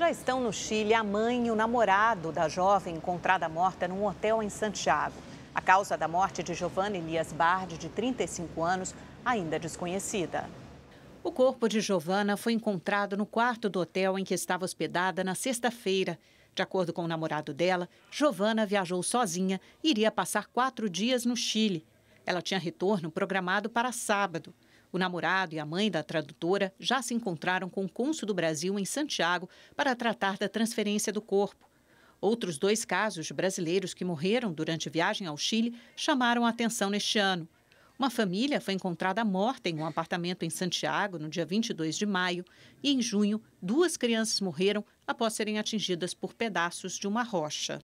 Já estão no Chile a mãe e o namorado da jovem encontrada morta num hotel em Santiago. A causa da morte de Giovanna Elias Bardi, de 35 anos, ainda desconhecida. O corpo de Giovanna foi encontrado no quarto do hotel em que estava hospedada na sexta-feira. De acordo com o namorado dela, Giovanna viajou sozinha e iria passar quatro dias no Chile. Ela tinha retorno programado para sábado. O namorado e a mãe da tradutora já se encontraram com o cônsul do Brasil em Santiago para tratar da transferência do corpo. Outros dois casos de brasileiros que morreram durante viagem ao Chile chamaram a atenção neste ano. Uma família foi encontrada morta em um apartamento em Santiago no dia 22 de maio e, em junho, duas crianças morreram após serem atingidas por pedaços de uma rocha.